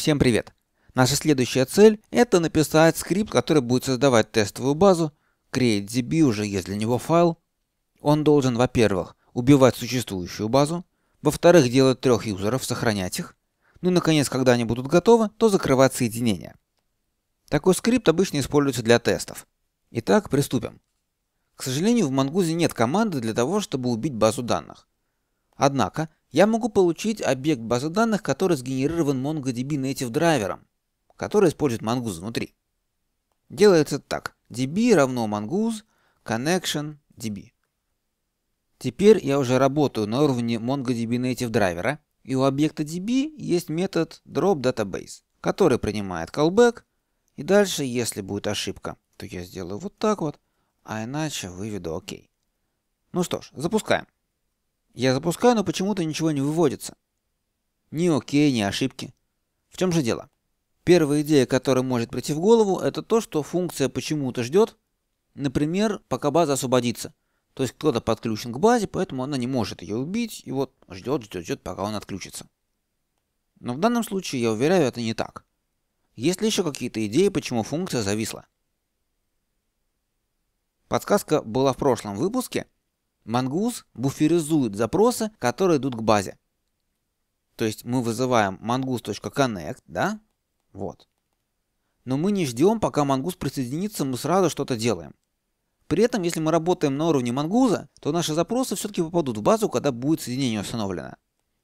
Всем привет! Наша следующая цель – это написать скрипт, который будет создавать тестовую базу, create.db уже есть для него файл. Он должен, во-первых, убивать существующую базу, во-вторых, делать трех юзеров, сохранять их, ну и, наконец, когда они будут готовы, то закрывать соединение. Такой скрипт обычно используется для тестов. Итак, приступим. К сожалению, в Мангузе нет команды для того, чтобы убить базу данных. Однако, я могу получить объект базы данных, который сгенерирован MongoDB Native драйвером, который использует Mongoose внутри. Делается так. DB равно Mongoose connection DB. Теперь я уже работаю на уровне MongoDB Native драйвера, и у объекта DB есть метод dropDatabase, который принимает callback, и дальше, если будет ошибка, то я сделаю вот так вот, а иначе выведу ОК. Ну что ж, запускаем. Я запускаю, но почему-то ничего не выводится. Ни окей, ни ошибки. В чем же дело? Первая идея, которая может прийти в голову, это то, что функция почему-то ждет, например, пока база освободится. То есть кто-то подключен к базе, поэтому она не может ее убить, и вот ждет, ждет, ждет, пока он отключится. Но в данном случае, я уверяю, это не так. Есть ли еще какие-то идеи, почему функция зависла? Подсказка была в прошлом выпуске – Мангуз буферизует запросы, которые идут к базе. То есть мы вызываем mongoose.connect, да? Вот. Но мы не ждем, пока мангуз присоединится, мы сразу что-то делаем. При этом, если мы работаем на уровне мангуза, то наши запросы все-таки попадут в базу, когда будет соединение установлено.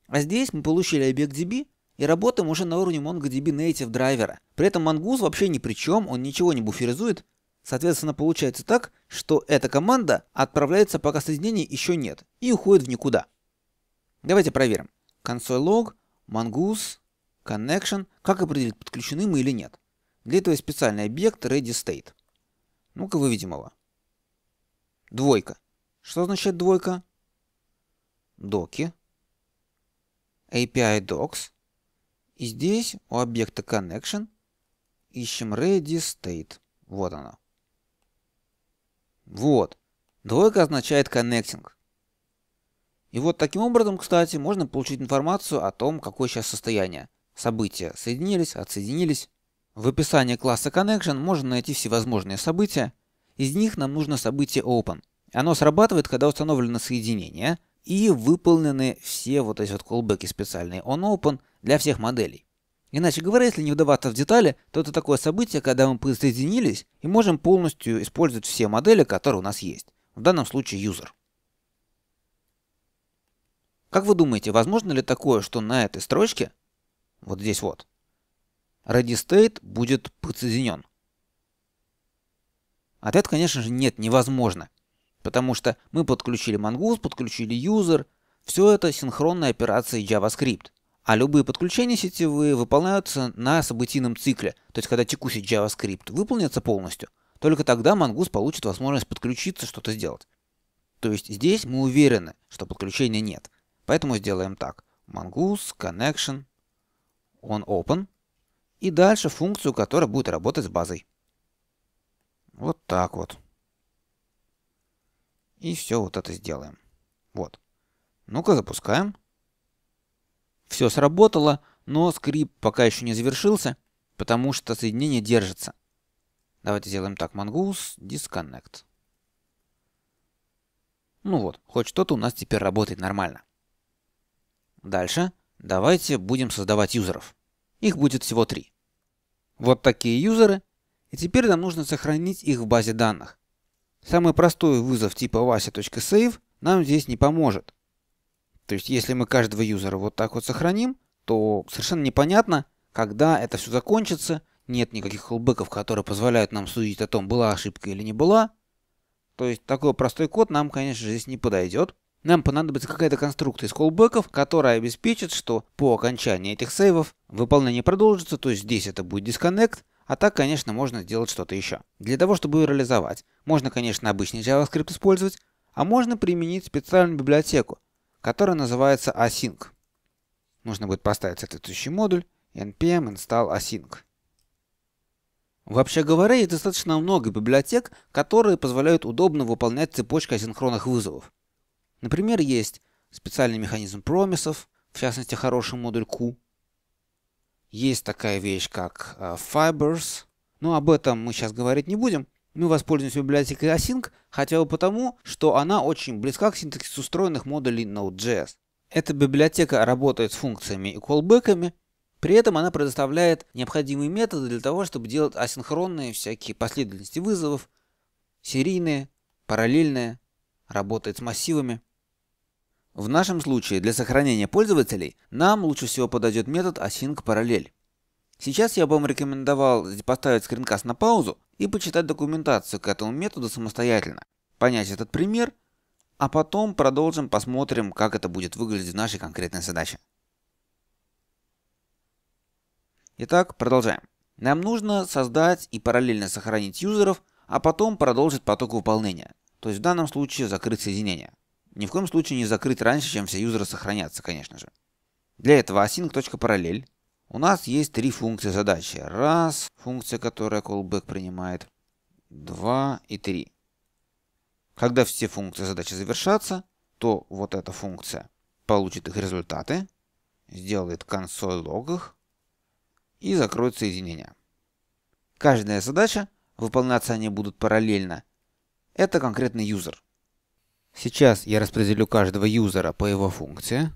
А здесь мы получили объект DB и работаем уже на уровне MongoDB Native драйвера. При этом мангуз вообще ни при чем, он ничего не буферизует, Соответственно, получается так, что эта команда отправляется, пока соединения еще нет, и уходит в никуда. Давайте проверим. Console log, mongoose, connection, как определить, подключены мы или нет. Для этого специальный объект readyState. Ну-ка выведем его. Двойка. Что означает двойка? Доки. API docs. И здесь у объекта connection ищем readyState. Вот оно. Вот. Двойка означает connecting. И вот таким образом, кстати, можно получить информацию о том, какое сейчас состояние. События соединились, отсоединились. В описании класса Connection можно найти всевозможные события. Из них нам нужно событие Open. Оно срабатывает, когда установлено соединение и выполнены все вот эти вот колбеки специальные on-open для всех моделей. Иначе говоря, если не вдаваться в детали, то это такое событие, когда мы присоединились и можем полностью использовать все модели, которые у нас есть. В данном случае user. Как вы думаете, возможно ли такое, что на этой строчке, вот здесь вот, readyState будет подсоединен? Ответ, конечно же, нет, невозможно. Потому что мы подключили Mongoose, подключили user, все это синхронная операция JavaScript а любые подключения сетевые выполняются на событийном цикле, то есть когда текущий JavaScript выполнится полностью, только тогда Mongoose получит возможность подключиться, что-то сделать. То есть здесь мы уверены, что подключения нет. Поэтому сделаем так. Mongoose connection on open. И дальше функцию, которая будет работать с базой. Вот так вот. И все вот это сделаем. Вот. Ну-ка запускаем. Все сработало, но скрипт пока еще не завершился, потому что соединение держится. Давайте сделаем так, Mongoose Disconnect. Ну вот, хоть что-то у нас теперь работает нормально. Дальше давайте будем создавать юзеров. Их будет всего три. Вот такие юзеры. И теперь нам нужно сохранить их в базе данных. Самый простой вызов типа vasi.save нам здесь не поможет. То есть, если мы каждого юзера вот так вот сохраним, то совершенно непонятно, когда это все закончится. Нет никаких холбеков, которые позволяют нам судить о том, была ошибка или не была. То есть, такой простой код нам, конечно же, здесь не подойдет. Нам понадобится какая-то конструкция из колбеков, которая обеспечит, что по окончании этих сейвов выполнение продолжится, то есть здесь это будет дисконнект, а так, конечно, можно сделать что-то еще. Для того, чтобы ее реализовать, можно, конечно, обычный JavaScript использовать, а можно применить специальную библиотеку, который называется async. Нужно будет поставить соответствующий модуль npm install async. Вообще говоря, есть достаточно много библиотек, которые позволяют удобно выполнять цепочку асинхронных вызовов. Например, есть специальный механизм промисов, в частности хороший модуль Q. Есть такая вещь, как э, Fibers, но об этом мы сейчас говорить не будем мы воспользуемся библиотекой async хотя бы потому, что она очень близка к синтаксису встроенных модулей Node.js. Эта библиотека работает с функциями и колбеками, при этом она предоставляет необходимые методы для того, чтобы делать асинхронные всякие последовательности вызовов, серийные, параллельные, работает с массивами. В нашем случае для сохранения пользователей нам лучше всего подойдет метод async параллель. Сейчас я бы вам рекомендовал поставить скринкаст на паузу, и почитать документацию к этому методу самостоятельно, понять этот пример, а потом продолжим, посмотрим, как это будет выглядеть в нашей конкретной задаче. Итак, продолжаем. Нам нужно создать и параллельно сохранить юзеров, а потом продолжить поток выполнения. То есть в данном случае закрыть соединение. Ни в коем случае не закрыть раньше, чем все юзеры сохранятся, конечно же. Для этого async.parallel у нас есть три функции задачи. Раз, функция, которая callback принимает. Два и три. Когда все функции задачи завершатся, то вот эта функция получит их результаты, сделает консоль лог их и закроет соединение. Каждая задача, выполняться они будут параллельно. Это конкретный юзер. Сейчас я распределю каждого юзера по его функции.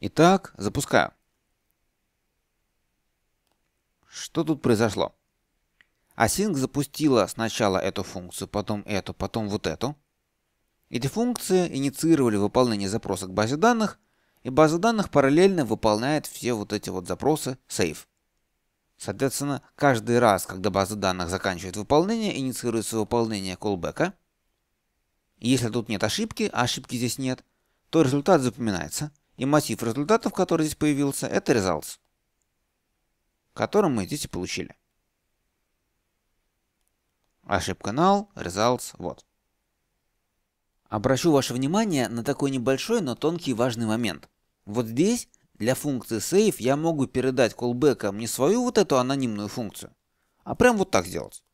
Итак, запускаю. Что тут произошло? Async запустила сначала эту функцию, потом эту, потом вот эту. Эти функции инициировали выполнение запроса к базе данных, и база данных параллельно выполняет все вот эти вот запросы save. Соответственно, каждый раз, когда база данных заканчивает выполнение, инициируется выполнение callback. если тут нет ошибки, а ошибки здесь нет, то результат запоминается. И массив результатов, который здесь появился, это results, который мы здесь и получили. Ошибка null, results, вот. Обращу ваше внимание на такой небольшой, но тонкий важный момент. Вот здесь для функции save я могу передать колбекам не свою вот эту анонимную функцию, а прям вот так сделать.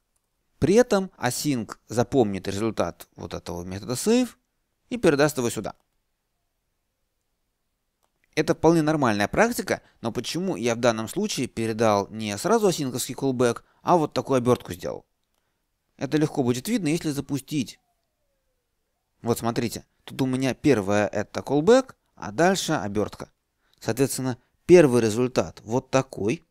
При этом async запомнит результат вот этого метода save и передаст его сюда. Это вполне нормальная практика, но почему я в данном случае передал не сразу осинковский колбэк, а вот такую обертку сделал? Это легко будет видно, если запустить. Вот смотрите, тут у меня первое это колбэк, а дальше обертка. Соответственно, первый результат вот такой.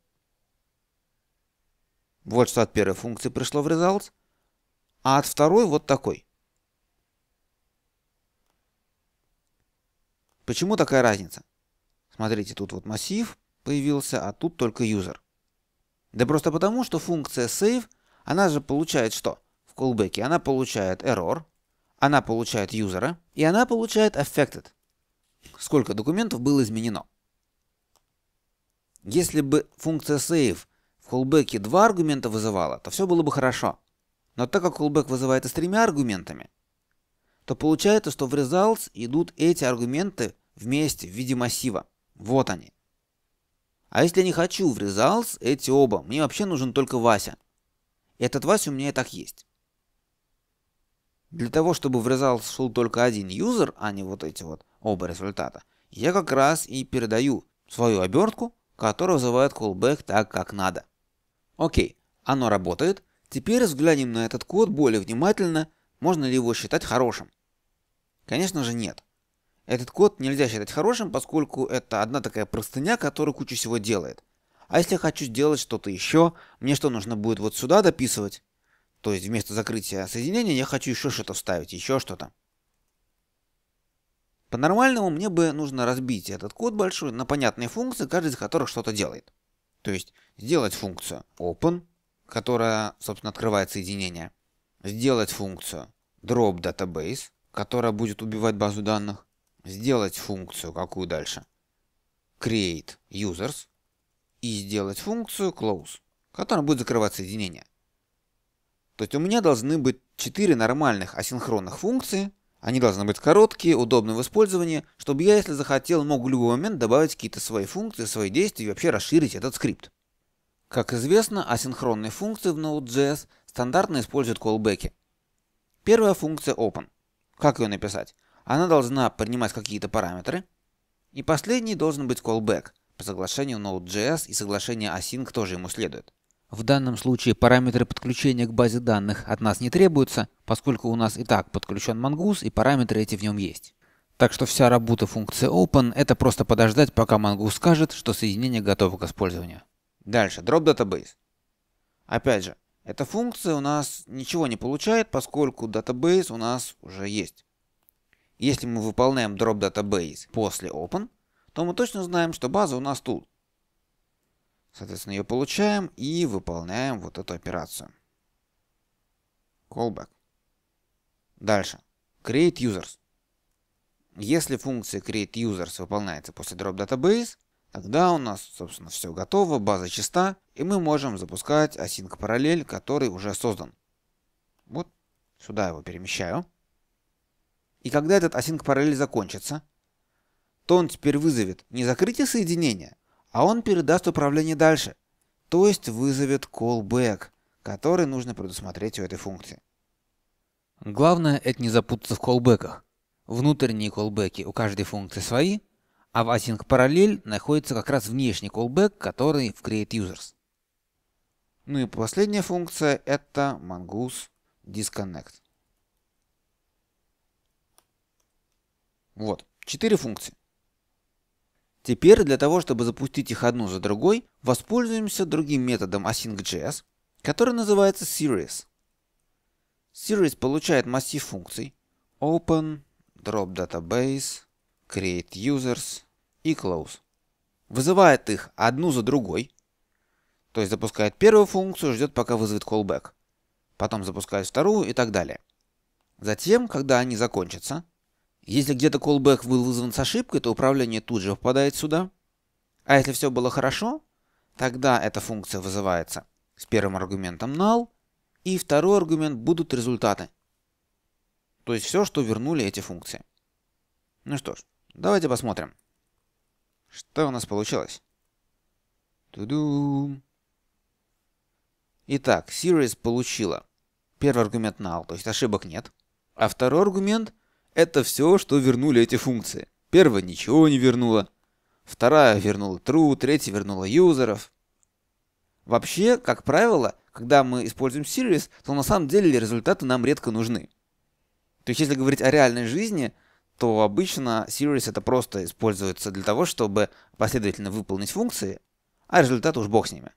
Вот что от первой функции пришло в results, а от второй вот такой. Почему такая разница? Смотрите, тут вот массив появился, а тут только user. Да просто потому, что функция save, она же получает что? В callback она получает error, она получает user, и она получает affected. Сколько документов было изменено. Если бы функция save в callback два аргумента вызывала, то все было бы хорошо. Но так как callback вызывается с тремя аргументами, то получается, что в results идут эти аргументы вместе в виде массива. Вот они. А если я не хочу в results эти оба, мне вообще нужен только Вася. Этот Вася у меня и так есть. Для того, чтобы в results шел только один юзер, а не вот эти вот оба результата, я как раз и передаю свою обертку, которая вызывает callback так, как надо. Окей, оно работает. Теперь взглянем на этот код более внимательно, можно ли его считать хорошим. Конечно же нет. Этот код нельзя считать хорошим, поскольку это одна такая простыня, которая кучу всего делает. А если я хочу сделать что-то еще, мне что нужно будет вот сюда дописывать? То есть вместо закрытия соединения я хочу еще что-то вставить, еще что-то. По-нормальному мне бы нужно разбить этот код большой на понятные функции, каждый из которых что-то делает. То есть сделать функцию open, которая, собственно, открывает соединение. Сделать функцию drop database, которая будет убивать базу данных сделать функцию, какую дальше? Create users и сделать функцию close, которая будет закрывать соединение. То есть у меня должны быть 4 нормальных асинхронных функции. Они должны быть короткие, удобные в использовании, чтобы я, если захотел, мог в любой момент добавить какие-то свои функции, свои действия и вообще расширить этот скрипт. Как известно, асинхронные функции в Node.js стандартно используют колбеки. Первая функция open. Как ее написать? она должна принимать какие-то параметры. И последний должен быть callback. По соглашению Node.js и соглашение async тоже ему следует. В данном случае параметры подключения к базе данных от нас не требуются, поскольку у нас и так подключен Mongoose и параметры эти в нем есть. Так что вся работа функции open — это просто подождать, пока Mongoose скажет, что соединение готово к использованию. Дальше, drop database. Опять же, эта функция у нас ничего не получает, поскольку database у нас уже есть. Если мы выполняем drop database после open, то мы точно знаем, что база у нас тут. Соответственно, ее получаем и выполняем вот эту операцию. Callback. Дальше. Create users. Если функция create users выполняется после drop database, тогда у нас, собственно, все готово, база чиста, и мы можем запускать async параллель, который уже создан. Вот сюда его перемещаю. И когда этот async параллель закончится, то он теперь вызовет не закрытие соединения, а он передаст управление дальше. То есть вызовет callback, который нужно предусмотреть у этой функции. Главное это не запутаться в колбеках. Внутренние колбеки у каждой функции свои, а в async параллель находится как раз внешний колбек, который в createUsers. Ну и последняя функция это mongoose disconnect. Вот, четыре функции. Теперь для того, чтобы запустить их одну за другой, воспользуемся другим методом async.js, который называется series. Series получает массив функций open, drop database, create users и close. Вызывает их одну за другой, то есть запускает первую функцию, ждет пока вызовет callback. Потом запускает вторую и так далее. Затем, когда они закончатся, если где-то callback был вызван с ошибкой, то управление тут же попадает сюда. А если все было хорошо, тогда эта функция вызывается с первым аргументом null, и второй аргумент будут результаты. То есть все, что вернули эти функции. Ну что ж, давайте посмотрим. Что у нас получилось? Ту-дум. Итак, series получила первый аргумент null, то есть ошибок нет. А второй аргумент это все, что вернули эти функции. Первая ничего не вернула, вторая вернула true, третья вернула юзеров. Вообще, как правило, когда мы используем сервис, то на самом деле результаты нам редко нужны. То есть если говорить о реальной жизни, то обычно сервис это просто используется для того, чтобы последовательно выполнить функции, а результат уж бог с ними.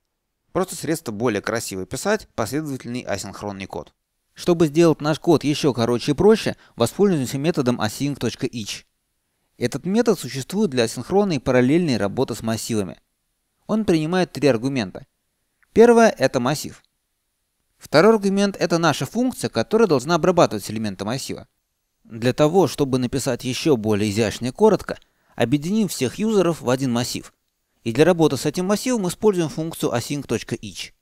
Просто средство более красиво писать последовательный асинхронный код. Чтобы сделать наш код еще короче и проще, воспользуемся методом async.each. Этот метод существует для синхронной и параллельной работы с массивами. Он принимает три аргумента. Первое – это массив. Второй аргумент – это наша функция, которая должна обрабатывать элементы массива. Для того, чтобы написать еще более изящно и коротко, объединим всех юзеров в один массив. И для работы с этим массивом используем функцию async.each.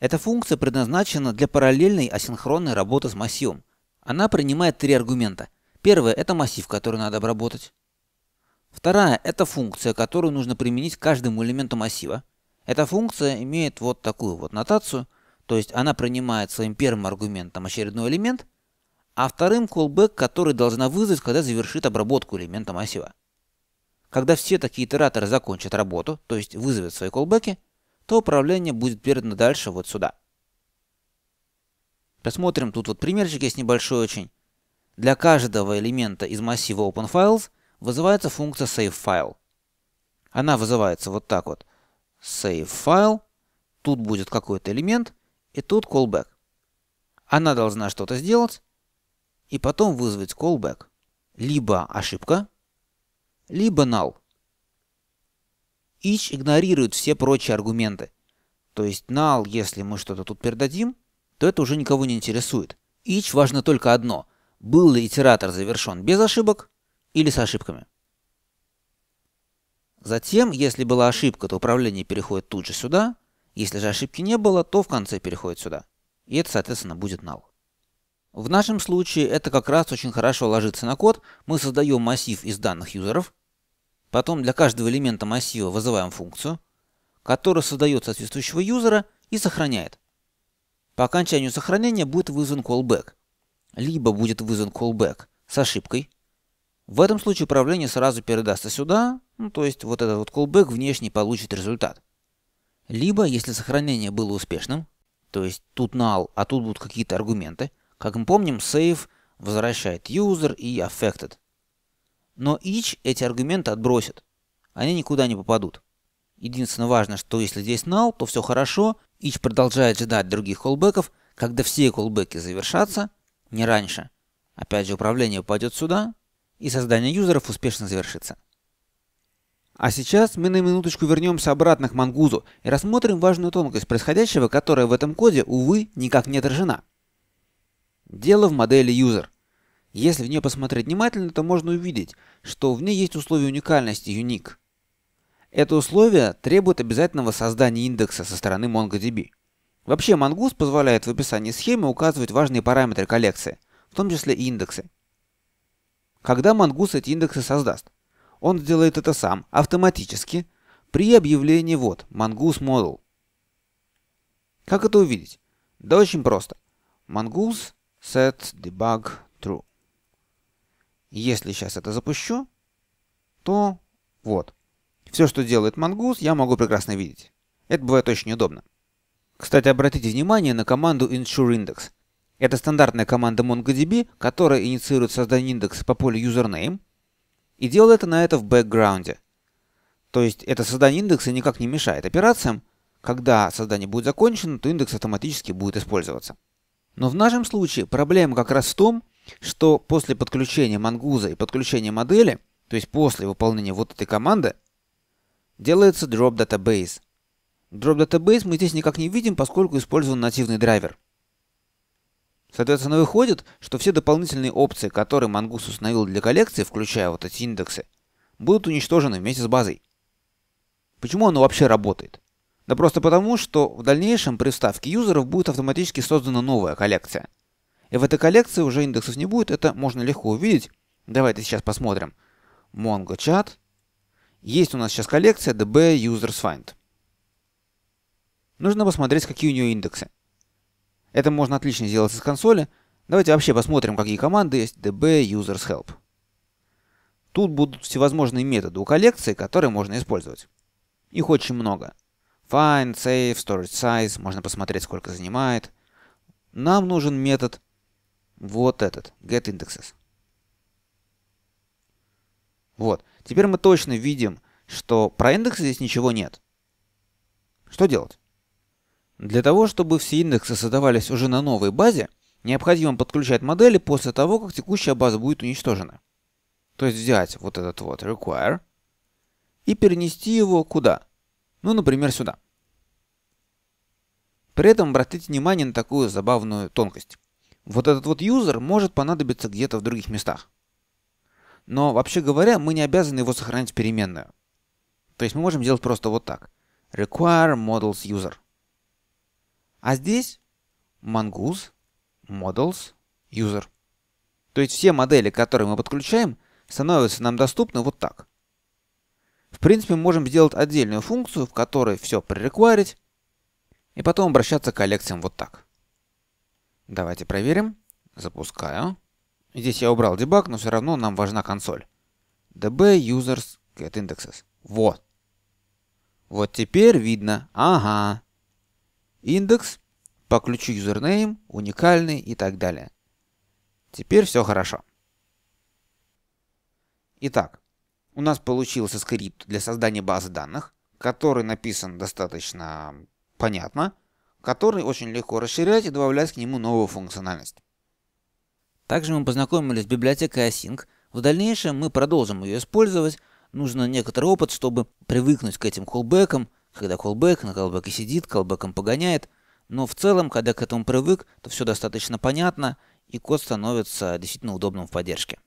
Эта функция предназначена для параллельной асинхронной работы с массивом. Она принимает три аргумента. Первое – это массив, который надо обработать. Вторая – это функция, которую нужно применить к каждому элементу массива. Эта функция имеет вот такую вот нотацию, то есть она принимает своим первым аргументом очередной элемент, а вторым callback, который должна вызвать, когда завершит обработку элемента массива. Когда все такие итераторы закончат работу, то есть вызовут свои колбеки, то управление будет передано дальше вот сюда. Посмотрим, тут вот примерчик есть небольшой очень. Для каждого элемента из массива OpenFiles вызывается функция SaveFile. Она вызывается вот так вот. SaveFile, тут будет какой-то элемент, и тут callback. Она должна что-то сделать, и потом вызвать callback. Либо ошибка, либо null. Ич игнорирует все прочие аргументы. То есть нал, если мы что-то тут передадим, то это уже никого не интересует. Ич важно только одно – был ли итератор завершен без ошибок или с ошибками. Затем, если была ошибка, то управление переходит тут же сюда. Если же ошибки не было, то в конце переходит сюда. И это, соответственно, будет null. В нашем случае это как раз очень хорошо ложится на код. Мы создаем массив из данных юзеров, Потом для каждого элемента массива вызываем функцию, которая создает соответствующего юзера и сохраняет. По окончанию сохранения будет вызван callback. Либо будет вызван callback с ошибкой. В этом случае управление сразу передастся сюда, ну, то есть вот этот вот callback внешний получит результат. Либо, если сохранение было успешным, то есть тут null, а тут будут какие-то аргументы, как мы помним, save возвращает user и affected. Но ич эти аргументы отбросит. Они никуда не попадут. Единственное важное, что если здесь null, то все хорошо. Ич продолжает ждать других колбеков, когда все колбеки завершатся, не раньше. Опять же, управление упадет сюда, и создание юзеров успешно завершится. А сейчас мы на минуточку вернемся обратно к Мангузу и рассмотрим важную тонкость происходящего, которая в этом коде, увы, никак не отражена. Дело в модели user – если в нее посмотреть внимательно, то можно увидеть, что в ней есть условие уникальности unique. Это условие требует обязательного создания индекса со стороны MongoDB. Вообще, Mongoose позволяет в описании схемы указывать важные параметры коллекции, в том числе и индексы. Когда Mongoose эти индексы создаст? Он сделает это сам, автоматически, при объявлении вот Mongoose Model. Как это увидеть? Да очень просто. Mongoose set debug true. Если сейчас это запущу, то вот. Все, что делает Мангус, я могу прекрасно видеть. Это бывает очень удобно. Кстати, обратите внимание на команду Insure Это стандартная команда MongoDB, которая инициирует создание индекса по полю username и делает это на это в бэкграунде. То есть это создание индекса никак не мешает операциям. Когда создание будет закончено, то индекс автоматически будет использоваться. Но в нашем случае проблема как раз в том, что после подключения мангуза и подключения модели, то есть после выполнения вот этой команды, делается drop database. Drop database мы здесь никак не видим, поскольку использован нативный драйвер. Соответственно, выходит, что все дополнительные опции, которые Мангус установил для коллекции, включая вот эти индексы, будут уничтожены вместе с базой. Почему оно вообще работает? Да просто потому, что в дальнейшем при вставке юзеров будет автоматически создана новая коллекция – и в этой коллекции уже индексов не будет, это можно легко увидеть. Давайте сейчас посмотрим. MongoChat. Есть у нас сейчас коллекция DB Users Find. Нужно посмотреть, какие у нее индексы. Это можно отлично сделать из консоли. Давайте вообще посмотрим, какие команды есть DB Users Help. Тут будут всевозможные методы у коллекции, которые можно использовать. Их очень много. Find, Save, Storage Size, можно посмотреть, сколько занимает. Нам нужен метод вот этот, get_indexes. Вот. Теперь мы точно видим, что про индексы здесь ничего нет. Что делать? Для того, чтобы все индексы создавались уже на новой базе, необходимо подключать модели после того, как текущая база будет уничтожена. То есть взять вот этот вот require и перенести его куда? Ну, например, сюда. При этом обратите внимание на такую забавную тонкость вот этот вот юзер может понадобиться где-то в других местах. Но вообще говоря, мы не обязаны его сохранять в переменную. То есть мы можем сделать просто вот так. Require models user. А здесь mongoose models user. То есть все модели, которые мы подключаем, становятся нам доступны вот так. В принципе, мы можем сделать отдельную функцию, в которой все пререкварить, и потом обращаться к коллекциям вот так. Давайте проверим. Запускаю. Здесь я убрал дебаг, но все равно нам важна консоль. db users get indexes. Вот. Вот теперь видно. Ага. Индекс по ключу username, уникальный и так далее. Теперь все хорошо. Итак, у нас получился скрипт для создания базы данных, который написан достаточно понятно который очень легко расширять и добавлять к нему новую функциональность. Также мы познакомились с библиотекой Async. В дальнейшем мы продолжим ее использовать. Нужно некоторый опыт, чтобы привыкнуть к этим колбекам, когда колбек на колбеке сидит, колбеком погоняет. Но в целом, когда к этому привык, то все достаточно понятно, и код становится действительно удобным в поддержке.